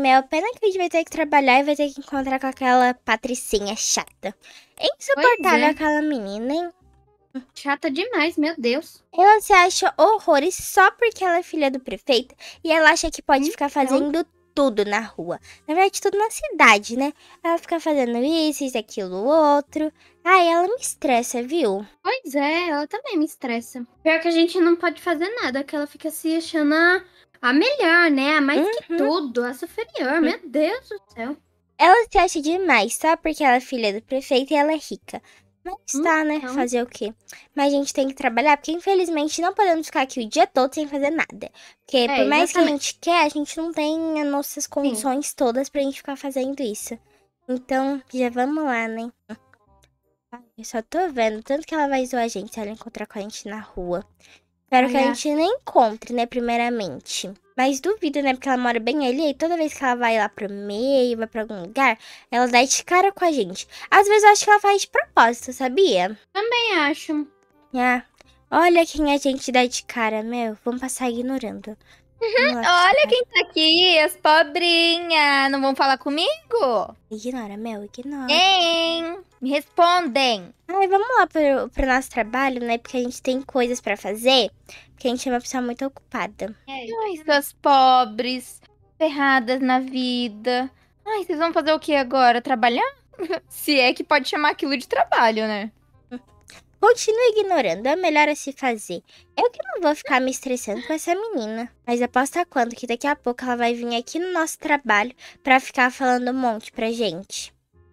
Mel, pena que a gente vai ter que trabalhar e vai ter que encontrar com aquela patricinha chata. É insuportável é. aquela menina, hein? Chata demais, meu Deus. Ela se acha horrores só porque ela é filha do prefeito e ela acha que pode então. ficar fazendo tudo na rua. Na verdade, tudo na cidade, né? Ela fica fazendo isso, isso, aquilo, outro. Ai, ela me estressa, viu? Pois é, ela também me estressa. Pior que a gente não pode fazer nada, que ela fica se achando. A ah, a melhor, né? A mais uhum. que tudo, a superior, uhum. meu Deus do céu. Ela se acha demais, só porque ela é filha do prefeito e ela é rica. Mas tá, né? Então. Fazer o quê? Mas a gente tem que trabalhar, porque infelizmente não podemos ficar aqui o dia todo sem fazer nada. Porque é, por mais exatamente. que a gente quer, a gente não tem as nossas condições Sim. todas pra gente ficar fazendo isso. Então, já vamos lá, né? Eu só tô vendo tanto que ela vai zoar a gente se ela encontrar com a gente na rua. Espero que a gente nem encontre, né, primeiramente. Mas duvido, né, porque ela mora bem ali e toda vez que ela vai lá pro meio, vai pra algum lugar, ela dá de cara com a gente. Às vezes eu acho que ela faz de propósito, sabia? Também acho. Ah, olha quem a gente dá de cara, meu. Vamos passar ignorando. Uhum, olha quem tá aqui, as pobrinhas. Não vão falar comigo? Ignora, Mel, ignora. Hein? Me respondem. Ai, vamos lá pro, pro nosso trabalho, né? Porque a gente tem coisas pra fazer. Porque a gente é uma pessoa muito ocupada. É, Ai, suas pobres, ferradas na vida. Ai, vocês vão fazer o que agora? Trabalhar? Se é que pode chamar aquilo de trabalho, né? Continue ignorando, é melhor a se fazer. Eu que não vou ficar me estressando com essa menina. Mas aposta quando que daqui a pouco ela vai vir aqui no nosso trabalho pra ficar falando um monte pra gente.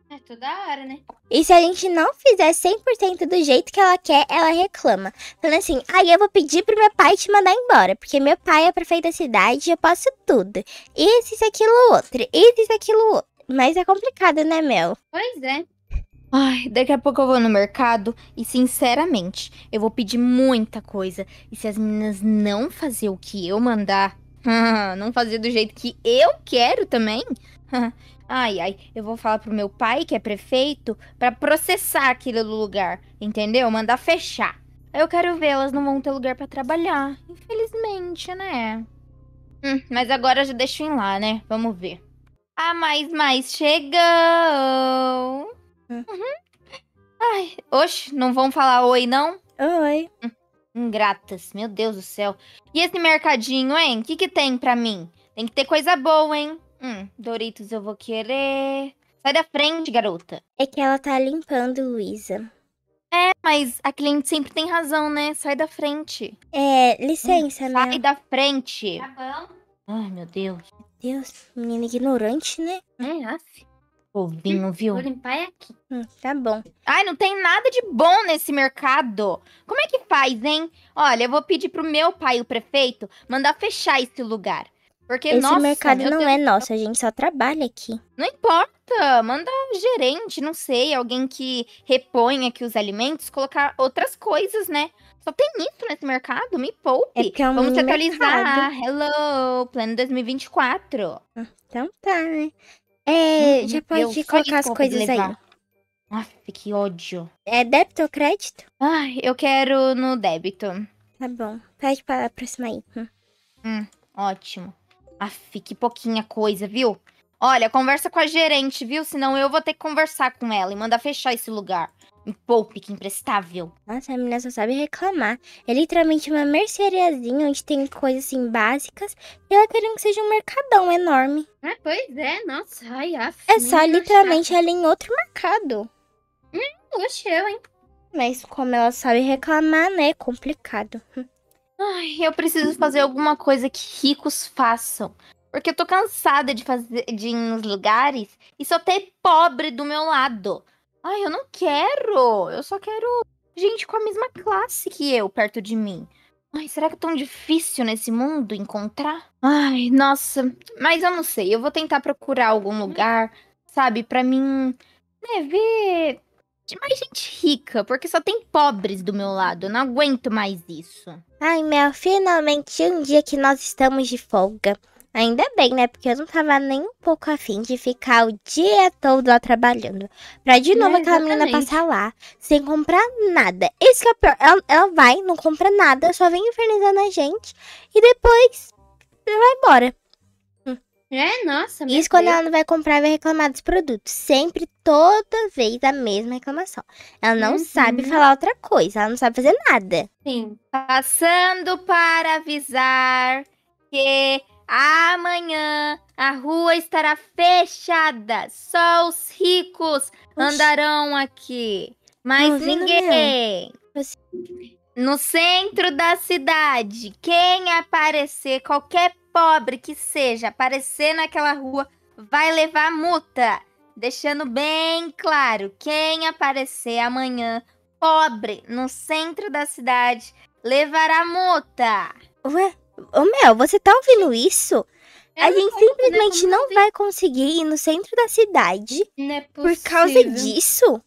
É toda hora, né? E se a gente não fizer 100% do jeito que ela quer, ela reclama. Falando assim, aí ah, eu vou pedir pro meu pai te mandar embora, porque meu pai é prefeito da cidade e eu posso tudo. Isso, isso, aquilo, outro. Isso, isso, aquilo, outro. Mas é complicado, né, Mel? Pois é. Ai, daqui a pouco eu vou no mercado e, sinceramente, eu vou pedir muita coisa. E se as meninas não fazer o que eu mandar, não fazer do jeito que eu quero também, ai, ai, eu vou falar pro meu pai, que é prefeito, para processar aquele lugar, entendeu? Mandar fechar. Eu quero ver, elas não vão ter lugar para trabalhar, infelizmente, né? Hum, mas agora já deixo em lá, né? Vamos ver. A ah, mais mais chegou! Uhum. Ai, oxe, não vão falar oi, não? Oi. Ingratas, meu Deus do céu. E esse mercadinho, hein? O que, que tem pra mim? Tem que ter coisa boa, hein? Hum, Doritos eu vou querer. Sai da frente, garota. É que ela tá limpando, Luísa. É, mas a cliente sempre tem razão, né? Sai da frente. É, licença, hum, né? Sai da frente. Tá bom. Ai, meu Deus. Deus, menina ignorante, né? É, assim. Povinho, hum, viu? Vou limpar aqui. Hum, tá bom. Ai, não tem nada de bom nesse mercado. Como é que faz, hein? Olha, eu vou pedir pro meu pai, o prefeito, mandar fechar esse lugar. Porque, Esse nossa, mercado não Deus é Deus. nosso, a gente só trabalha aqui. Não importa, manda gerente, não sei, alguém que reponha aqui os alimentos, colocar outras coisas, né? Só tem isso nesse mercado, me poupe. É que é um Vamos se atualizar. Mercado. Hello, plano 2024. Ah, então tá, né? É, hum, já pode colocar as coisas aí. Aff, que ódio. É débito ou crédito? Ai, eu quero no débito. Tá bom. Pede pra próxima aí. Hum. hum, ótimo. Aff, que pouquinha coisa, viu? Olha, conversa com a gerente, viu? Senão eu vou ter que conversar com ela e mandar fechar esse lugar. Um poupe, que imprestável. Nossa, a menina só sabe reclamar. É literalmente uma merceariazinha onde tem coisas assim básicas e ela querendo que seja um mercadão enorme. Ah, pois é, nossa, ai, af, É só literalmente chata. ela em outro mercado. Hum, oxe, eu, hein? Mas como ela sabe reclamar, né? É complicado. Ai, eu preciso fazer alguma coisa que ricos façam. Porque eu tô cansada de fazer de ir nos lugares e só ter pobre do meu lado. Ai, eu não quero! Eu só quero gente com a mesma classe que eu perto de mim. Ai, será que é tão difícil nesse mundo encontrar? Ai, nossa, mas eu não sei. Eu vou tentar procurar algum hum. lugar, sabe, para mim, né, ver mais gente rica, porque só tem pobres do meu lado. Eu não aguento mais isso. Ai, meu finalmente um dia que nós estamos de folga. Ainda bem, né? Porque eu não tava nem um pouco afim de ficar o dia todo lá trabalhando. Pra de é, novo é, aquela menina passar lá sem comprar nada. Esse que é o pior. Ela, ela vai, não compra nada, só vem infernizando a gente e depois vai embora. É, nossa, Isso quando ela não vai comprar e vai reclamar dos produtos. Sempre, toda vez, a mesma reclamação. Ela não uhum. sabe falar outra coisa, ela não sabe fazer nada. Sim. Passando para avisar que Amanhã a rua estará fechada. Só os ricos Oxi. andarão aqui. Mas tá Não, ninguém. No centro da cidade, quem aparecer, qualquer pobre que seja, aparecer naquela rua, vai levar multa. Deixando bem claro, quem aparecer amanhã pobre no centro da cidade levará multa. Ué? Ô meu, você tá ouvindo isso? Eu a gente simplesmente não vai conseguir ir no centro da cidade é por causa disso?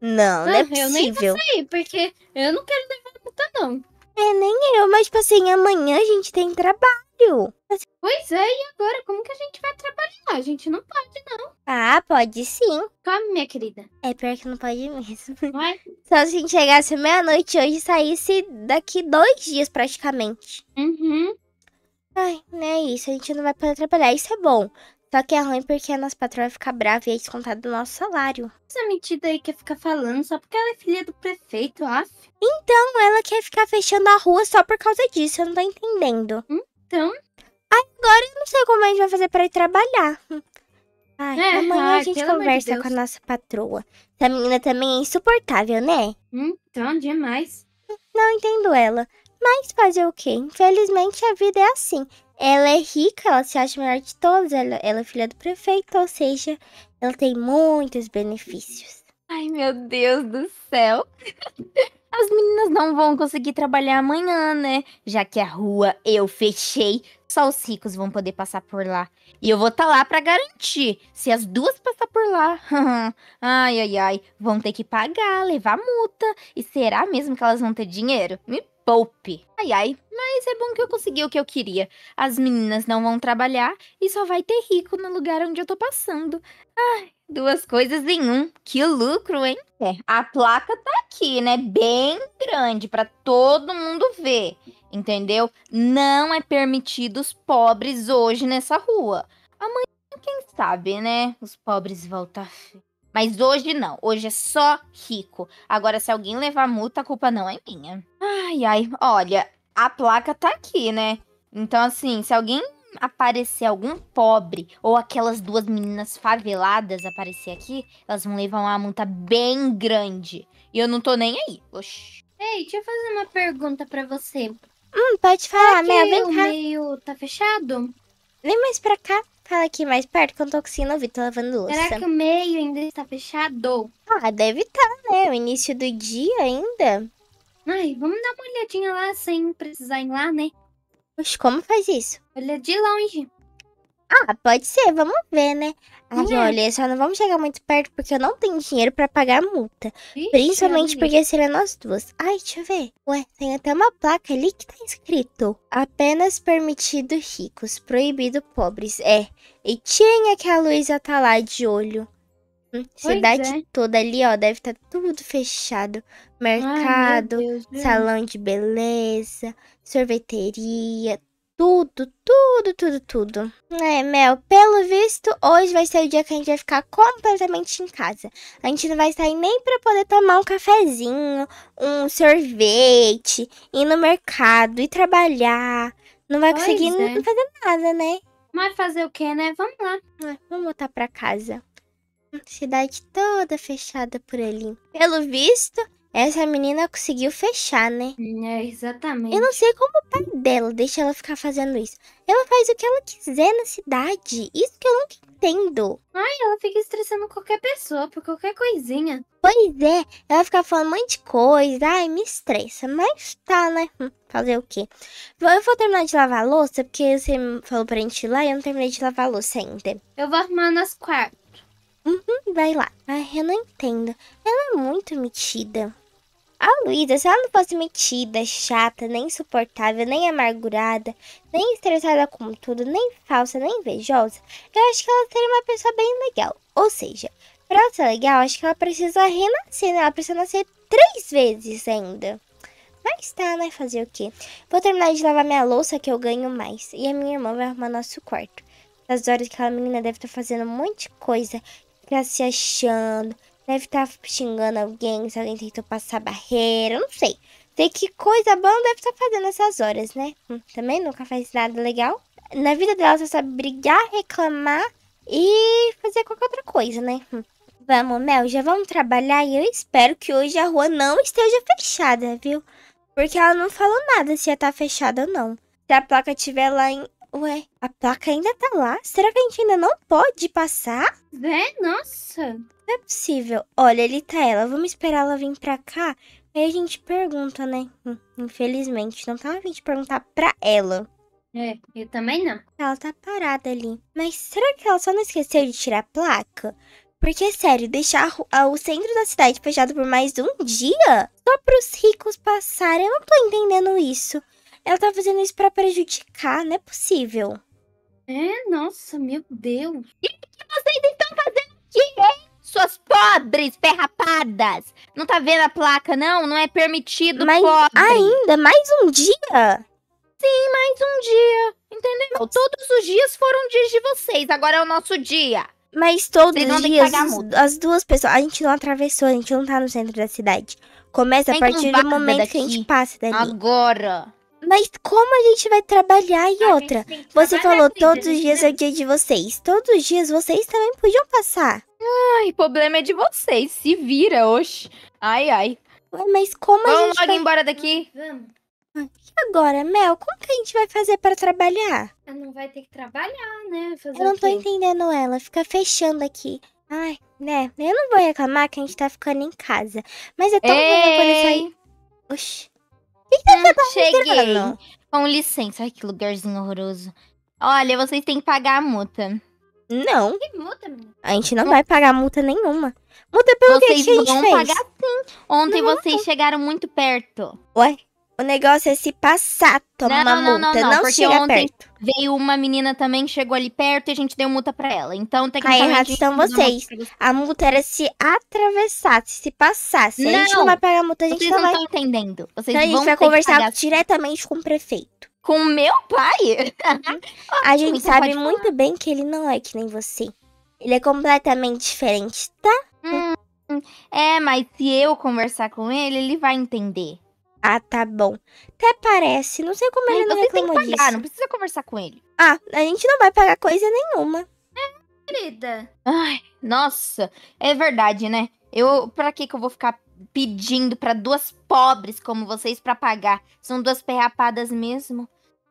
Não, ah, não é possível. Eu nem sei, porque eu não quero levar multa, não. É, nem eu, mas, tipo assim, amanhã a gente tem trabalho. Pois é, e agora? Como que a gente vai trabalhar? A gente não pode, não. Ah, pode sim. Come, minha querida. É pior que não pode mesmo. Não é? Só se a gente chegasse meia-noite hoje e saísse daqui dois dias praticamente. Uhum. Ai, não né, é isso. A gente não vai poder trabalhar. Isso é bom. Só que é ruim porque a nossa patroa vai ficar brava e é descontado do nosso salário. Essa mentira aí quer ficar falando só porque ela é filha do prefeito, af. Então, ela quer ficar fechando a rua só por causa disso. Eu não tô entendendo. Então? Agora eu não sei como a gente vai fazer para ir trabalhar. Ai, é, amanhã ai, a gente conversa de com a nossa patroa. Essa menina também é insuportável, né? Então, demais. Não entendo ela. Mas fazer o quê? Infelizmente a vida é assim. Ela é rica, ela se acha melhor de todos, ela, ela é filha do prefeito, ou seja, ela tem muitos benefícios. Ai, meu Deus do céu. as meninas não vão conseguir trabalhar amanhã, né? Já que a rua eu fechei, só os ricos vão poder passar por lá. E eu vou estar tá lá para garantir. Se as duas passar por lá, ai, ai, ai, vão ter que pagar, levar multa. E será mesmo que elas vão ter dinheiro? Me poupe. Ai, ai, mas é bom que eu consegui o que eu queria. As meninas não vão trabalhar e só vai ter rico no lugar onde eu tô passando. Ai, duas coisas em um. Que lucro, hein? É, a placa tá aqui, né? Bem grande para todo mundo ver, entendeu? Não é permitido os pobres hoje nessa rua. Amanhã, quem sabe, né? Os pobres voltam a mas hoje não, hoje é só rico. Agora, se alguém levar multa, a culpa não é minha. Ai, ai, olha, a placa tá aqui, né? Então, assim, se alguém aparecer algum pobre ou aquelas duas meninas faveladas aparecer aqui, elas vão levar uma multa bem grande. E eu não tô nem aí. Oxi. Ei, deixa eu fazer uma pergunta para você. Hum, pode falar, Mel, vem cá. O meio tá fechado? Vem mais pra cá. Fala aqui mais perto que eu tô conseguindo ouvir, tô lavando louça. Será que o meio ainda está fechado? Ah, deve estar, tá, né? O início do dia ainda. Ai, vamos dar uma olhadinha lá sem precisar ir lá, né? Mas como faz isso? Olha de longe. Ah, pode ser, vamos ver, né? Ai, ah, hum, é. olha, só não vamos chegar muito perto porque eu não tenho dinheiro para pagar a multa. Ixi, principalmente é porque seria nós duas. Ai, deixa eu ver. Ué, tem até uma placa ali que tá escrito: apenas permitido ricos, proibido pobres. É, e tinha que a Luísa tá lá de olho. Hum, cidade é. toda ali, ó, deve estar tá tudo fechado. Mercado, Ai, Deus, salão de beleza, sorveteria, tudo, tudo, tudo, tudo. É, Mel, pelo visto, hoje vai ser o dia que a gente vai ficar completamente em casa. A gente não vai sair nem pra poder tomar um cafezinho, um sorvete, ir no mercado, ir trabalhar. Não vai pois conseguir é. fazer nada, né? Vai fazer o quê, né? Vamos lá. É, vamos voltar pra casa. Cidade toda fechada por ali. Pelo visto, essa menina conseguiu fechar, né? É, exatamente. Eu não sei como o pai dela deixa ela ficar fazendo isso. Ela faz o que ela quiser na cidade. Isso que eu nunca entendo. Ai, ela fica estressando qualquer pessoa por qualquer coisinha. Pois é, ela fica falando um monte de coisa. Ai, me estressa. Mas tá, né? Hum, fazer o quê? Eu vou terminar de lavar a louça, porque você falou pra gente ir lá e eu não terminei de lavar a louça ainda. Eu vou arrumar nas quatro. Uhum, vai lá. Ai, eu não entendo. Ela é muito metida. A Luísa, se ela não fosse metida, chata, nem insuportável, nem amargurada, nem estressada com tudo, nem falsa, nem invejosa, eu acho que ela seria uma pessoa bem legal. Ou seja, pra ela ser legal, acho que ela precisa renascer, né? Ela precisa nascer três vezes ainda. Mas tá, né? Fazer o quê? Vou terminar de lavar minha louça que eu ganho mais. E a minha irmã vai arrumar nosso quarto. Nas horas que aquela menina deve estar tá fazendo um monte de coisa, tá se achando, Deve estar tá xingando alguém, se alguém tentou passar barreira, não sei. Sei que coisa boa deve estar tá fazendo essas horas, né? Hum, também nunca faz nada legal. Na vida dela só sabe brigar, reclamar e fazer qualquer outra coisa, né? Hum. Vamos, Mel, já vamos trabalhar e eu espero que hoje a rua não esteja fechada, viu? Porque ela não falou nada se ia estar tá fechada ou não. Se a placa estiver lá em Ué, a placa ainda tá lá? Será que a gente ainda não pode passar? Vé, né? nossa. Não é possível. Olha, ali tá ela. Vamos esperar ela vir pra cá. Aí a gente pergunta, né? Hum, infelizmente, não tá a gente perguntar pra ela. É, eu também não. Ela tá parada ali. Mas será que ela só não esqueceu de tirar a placa? Porque, sério, deixar o centro da cidade fechado por mais um dia? Só pros ricos passarem? Eu não tô entendendo isso. Ela tá fazendo isso para prejudicar, não é possível. É, nossa, meu Deus. E o que vocês estão fazendo aqui, hein? Suas pobres ferrapadas! Não tá vendo a placa, não? Não é permitido, Mas pobre. ainda, mais um dia? Sim, mais um dia. Entendeu? Todos os dias foram dias de vocês, agora é o nosso dia. Mas todos os dias, as duas pessoas. A gente não atravessou, a gente não tá no centro da cidade. Começa a partir do momento daqui. que a gente passa dali. Agora. Mas como a gente vai trabalhar e a outra? Você falou todos os né? dias é o dia de vocês. Todos os dias vocês também podiam passar. Ai, problema é de vocês. Se vira, oxe. Ai, ai. Mas como Vamos a gente. Vamos logo vai... embora daqui. Vamos. E agora, Mel, como que a gente vai fazer para trabalhar? Ela não vai ter que trabalhar, né? Fazer eu não tô entendendo ela, fica fechando aqui. Ai, né? Eu não vou reclamar que a gente tá ficando em casa. Mas é tão Ei! bom poder sair. Oxi que, que tá Cheguei. Com licença. Ai, que lugarzinho horroroso. Olha, vocês têm que pagar a multa. Não. Que multa, A gente não, não vai pagar multa nenhuma. Multa pelo vocês que a gente fez. Vocês vão pagar sim. Ontem não, vocês chegaram muito perto. Ué? O negócio é se passar, tomar uma multa. Não, não, não, não chega ontem, perto. Veio uma menina também, chegou ali perto e a gente deu multa para ela. Então, tem que Aí errados estão vocês. vocês. A multa era se atravessasse, se passasse. Não, a gente não vai pagar a multa, a gente vocês não, não vai... estão entendendo. Vocês então, a gente vai conversar assim. diretamente com o prefeito. Com meu pai? Uhum. a gente você então sabe muito bem que ele não é que nem você. Ele é completamente diferente, tá? Hum, hum. é, mas se eu conversar com ele, ele vai entender. Ah, tá bom. Até parece. Não sei como ele não reclamou é tem que pagar, disso. Não precisa conversar com ele. Ah, a gente não vai pagar coisa nenhuma. É, querida. Ai, nossa. É verdade, né? Eu, pra que que eu vou ficar pedindo para duas pobres como vocês para pagar? São duas perrapadas mesmo.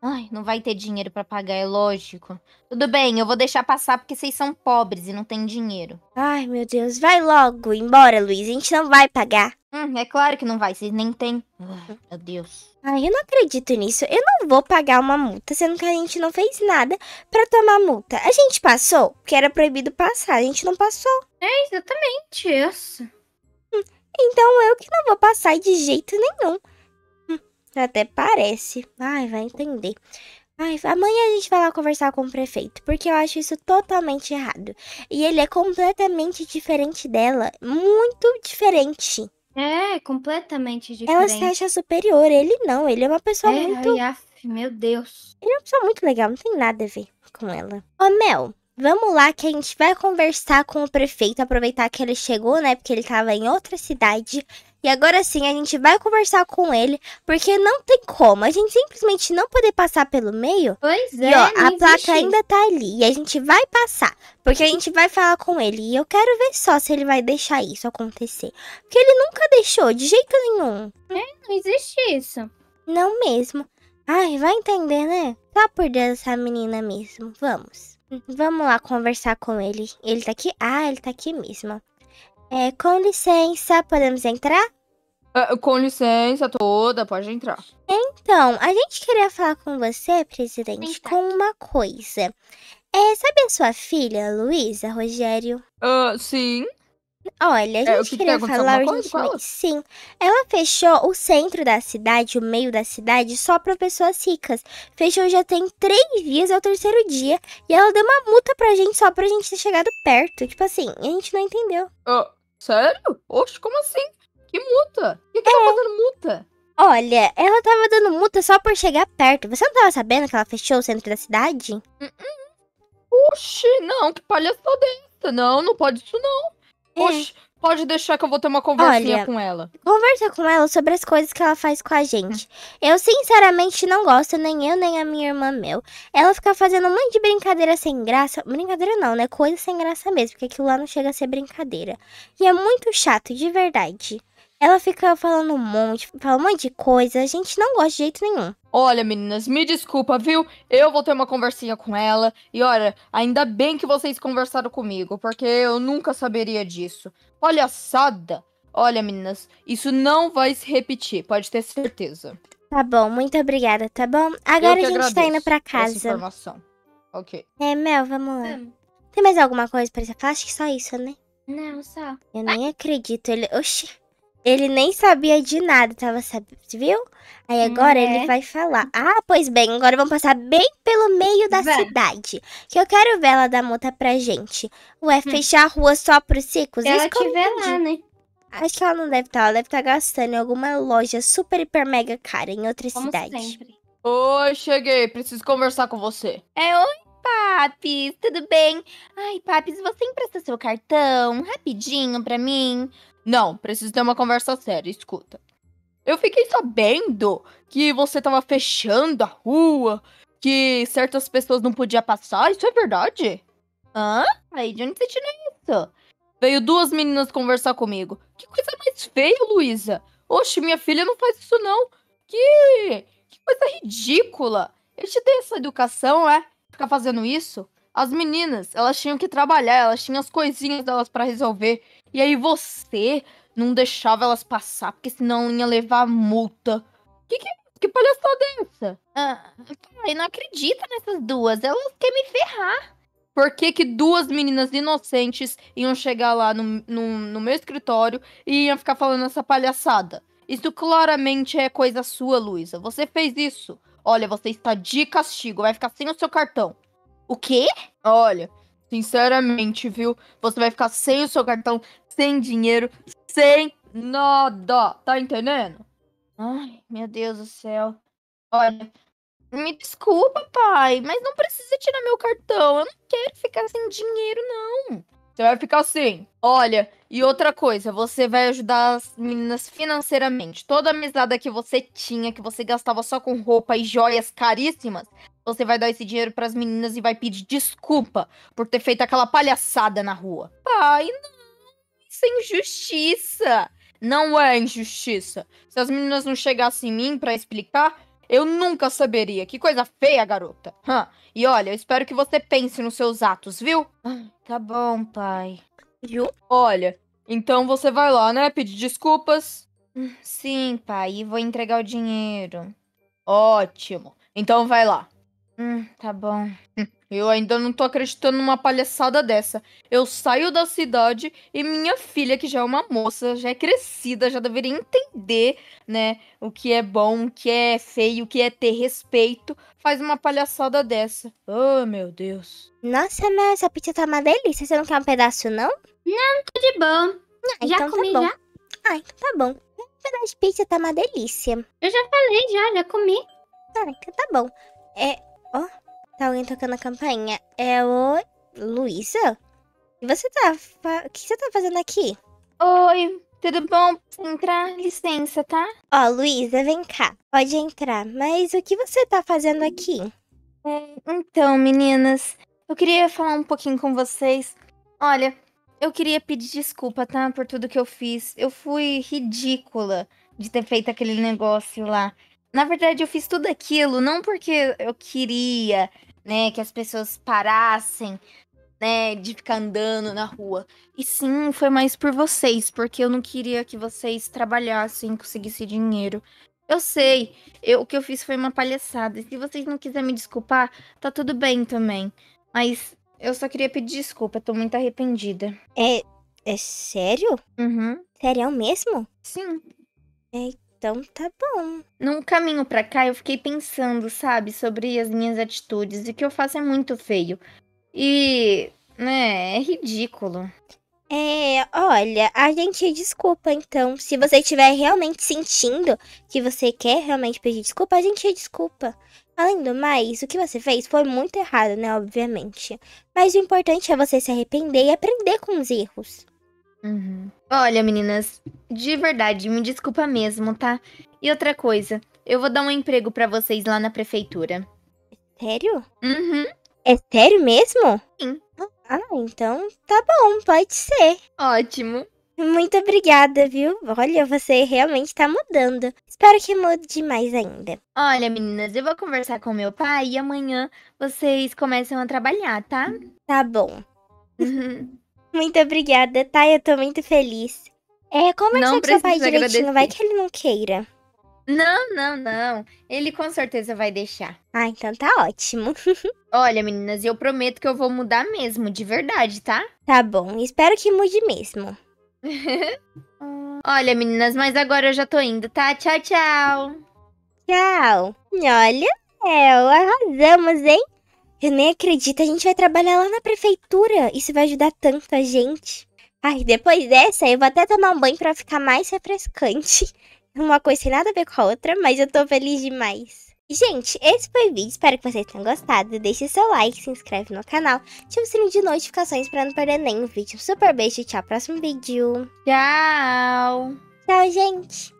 Ai, não vai ter dinheiro para pagar, é lógico. Tudo bem, eu vou deixar passar porque vocês são pobres e não têm dinheiro. Ai, meu Deus, vai logo embora, Luiz. A gente não vai pagar. Hum, é claro que não vai, vocês nem têm. Ai, uhum. meu Deus. Ai, eu não acredito nisso. Eu não vou pagar uma multa, sendo que a gente não fez nada para tomar multa. A gente passou, porque era proibido passar, a gente não passou. É exatamente isso. Hum, então eu que não vou passar de jeito nenhum. Até parece. Ai, vai entender. Ai, amanhã a gente vai lá conversar com o prefeito, porque eu acho isso totalmente errado. E ele é completamente diferente dela, muito diferente. É, completamente diferente. Ela se acha superior, ele não, ele é uma pessoa é, muito. Ai, af, meu Deus. Ele é uma pessoa muito legal, não tem nada a ver com ela. Ô, Mel, vamos lá que a gente vai conversar com o prefeito, aproveitar que ele chegou, né? Porque ele tava em outra cidade. E agora sim a gente vai conversar com ele, porque não tem como. A gente simplesmente não poder passar pelo meio. Pois é. E, ó, é, a existe. placa ainda tá ali. E a gente vai passar. Porque a gente vai falar com ele. E eu quero ver só se ele vai deixar isso acontecer. Porque ele nunca deixou, de jeito nenhum. É, não existe isso. Não mesmo. Ai, vai entender, né? Tá por Deus essa menina mesmo. Vamos. Vamos lá conversar com ele. Ele tá aqui? Ah, ele tá aqui mesmo. É, com licença, podemos entrar? É, com licença toda, pode entrar. Então, a gente queria falar com você, presidente, Eita. com uma coisa. É, sabe a sua filha, Luísa, Rogério? Uh, sim. Olha, a é, gente é, que queria que falar urgentemente. Sim, ela fechou o centro da cidade, o meio da cidade, só para pessoas ricas. Fechou já tem três dias, é o terceiro dia. E ela deu uma multa pra gente só pra gente ter chegado perto. Tipo assim, a gente não entendeu. Uh, Sério? Oxe, como assim? Que multa? E que tá é. tava dando multa? Olha, ela tava dando multa só por chegar perto. Você não tava sabendo que ela fechou o centro da cidade? Uh -uh. Oxe, não, que palhaçada é essa? Não, não pode isso não. É. Oxe, Pode deixar que eu vou ter uma conversinha Olha, com ela. Conversa com ela sobre as coisas que ela faz com a gente. Eu sinceramente não gosto, nem eu, nem a minha irmã meu. Ela fica fazendo um monte de brincadeira sem graça. Brincadeira não, né? Coisa sem graça mesmo, porque aquilo lá não chega a ser brincadeira. E é muito chato, de verdade. Ela fica falando um monte, fala um monte de coisa, a gente não gosta de jeito nenhum. Olha, meninas, me desculpa, viu? Eu vou ter uma conversinha com ela. E olha, ainda bem que vocês conversaram comigo, porque eu nunca saberia disso palhaçada. Olha, meninas, isso não vai se repetir, pode ter certeza. Tá bom, muito obrigada, tá bom? Agora a gente tá indo pra casa. Essa informação. Ok. É, Mel, vamos lá. Tem mais alguma coisa pra você falar? Acho que só isso, né? Não, só. Eu nem acredito. Ele. Oxi. Ele nem sabia de nada, tava, sabendo, viu? Aí agora é. ele né? vai falar. Ah, pois bem, agora vamos passar bem pelo meio da cidade. Que eu quero ver ela dar multa pra gente. Ué, hum. fechar a rua só pros ciclos? ela tiver lá, né? Acho que ela não deve estar, tá, ela deve estar tá gastando em alguma loja super, hiper, mega cara em outra Como cidade. Sempre. Oi, cheguei, preciso conversar com você. É, oi, Papis, tudo bem? Ai, Papis, você empresta seu cartão rapidinho pra mim? Não, preciso ter uma conversa séria, escuta. Eu fiquei sabendo que você tava fechando a rua, que certas pessoas não podiam passar, isso é verdade? Hã? Aí de onde você tirou isso? Veio duas meninas conversar comigo. Que coisa mais feia, Luísa. Oxe, minha filha não faz isso não. Que, que coisa ridícula. Eles te dei essa educação, é? Ficar fazendo isso? As meninas, elas tinham que trabalhar, elas tinham as coisinhas delas para resolver. E aí você não deixava elas passar, porque senão ia levar multa. Que que, que palhaçada é essa? Ah, eu não acredito nessas duas. Elas querem me ferrar. Por que, que duas meninas inocentes iam chegar lá no, no, no meu escritório e iam ficar falando essa palhaçada? Isso claramente é coisa sua, Luísa. Você fez isso. Olha, você está de castigo, vai ficar sem o seu cartão. O quê? Olha, sinceramente, viu? Você vai ficar sem o seu cartão sem dinheiro, sem nada. Tá entendendo? Ai, meu Deus do céu. Olha, me desculpa, pai, mas não precisa tirar meu cartão. Eu não quero ficar sem dinheiro, não. Você vai ficar assim. Olha, e outra coisa, você vai ajudar as meninas financeiramente. Toda a mesada que você tinha, que você gastava só com roupa e joias caríssimas, você vai dar esse dinheiro para as meninas e vai pedir desculpa por ter feito aquela palhaçada na rua. Pai, não isso é injustiça. Não é injustiça. Se as meninas não chegassem em mim para explicar, eu nunca saberia. Que coisa feia, garota. Hã. E olha, eu espero que você pense nos seus atos, viu? tá bom, pai. Viu? Olha, então você vai lá, né? Pedir desculpas. Hum, sim, pai. E vou entregar o dinheiro. Ótimo. Então vai lá. Hum, tá bom. Eu ainda não tô acreditando numa palhaçada dessa. Eu saio da cidade e minha filha, que já é uma moça, já é crescida, já deveria entender, né, o que é bom, o que é feio, o que é ter respeito, faz uma palhaçada dessa. Oh, meu Deus. Nossa, mas essa pizza tá uma delícia. Você não quer um pedaço, não? Não, tô de bom. Ah, já então tá comi, tá bom. já? Ah, então tá bom. Um pedaço de pizza tá uma delícia. Eu já falei, já, já comi. Ah, então tá bom. É... Ó... Oh. Tá alguém tocando a campainha. É o... Luísa? Você tá... Fa... O que você tá fazendo aqui? Oi, tudo bom? Entrar? Licença, tá? Ó, Luísa, vem cá. Pode entrar. Mas o que você tá fazendo aqui? É, então, meninas, eu queria falar um pouquinho com vocês. Olha, eu queria pedir desculpa, tá? Por tudo que eu fiz. Eu fui ridícula de ter feito aquele negócio lá. Na verdade, eu fiz tudo aquilo não porque eu queria, né? Que as pessoas parassem, né? De ficar andando na rua. E sim, foi mais por vocês, porque eu não queria que vocês trabalhassem, conseguissem dinheiro. Eu sei, eu, o que eu fiz foi uma palhaçada. Se vocês não quiserem me desculpar, tá tudo bem também. Mas eu só queria pedir desculpa, tô muito arrependida. É. É sério? Uhum. Sério mesmo? Sim. É então tá bom. Num caminho pra cá, eu fiquei pensando, sabe, sobre as minhas atitudes. E o que eu faço é muito feio. E, né, é ridículo. É, olha, a gente desculpa, então. Se você estiver realmente sentindo que você quer realmente pedir desculpa, a gente é desculpa. Além do mais, o que você fez foi muito errado, né? Obviamente. Mas o importante é você se arrepender e aprender com os erros. Uhum. Olha, meninas, de verdade, me desculpa mesmo, tá? E outra coisa, eu vou dar um emprego para vocês lá na prefeitura. Sério? Uhum. É sério mesmo? Sim. Ah, então tá bom, pode ser. Ótimo. Muito obrigada, viu? Olha, você realmente tá mudando. Espero que mude mais ainda. Olha, meninas, eu vou conversar com meu pai e amanhã vocês começam a trabalhar, tá? Tá bom. Uhum. Muito obrigada, tá? Eu tô muito feliz. É, como é que você seu pai agradecer. direitinho? Vai que ele não queira. Não, não, não. Ele com certeza vai deixar. Ah, então tá ótimo. Olha, meninas, eu prometo que eu vou mudar mesmo, de verdade, tá? Tá bom, espero que mude mesmo. Olha, meninas, mas agora eu já tô indo, tá? Tchau, tchau. Tchau. Olha, eu arrasamos, hein? Eu nem acredito, a gente vai trabalhar lá na prefeitura. Isso vai ajudar tanto a gente. Ai, depois dessa, eu vou até tomar um banho para ficar mais refrescante. Uma coisa sem nada a ver com a outra, mas eu tô feliz demais. Gente, esse foi o vídeo, espero que vocês tenham gostado. Deixe seu like, se inscreve no canal, ativa o sininho de notificações para não perder nenhum vídeo. Super beijo, e tchau, próximo vídeo. Tchau! Tchau, gente!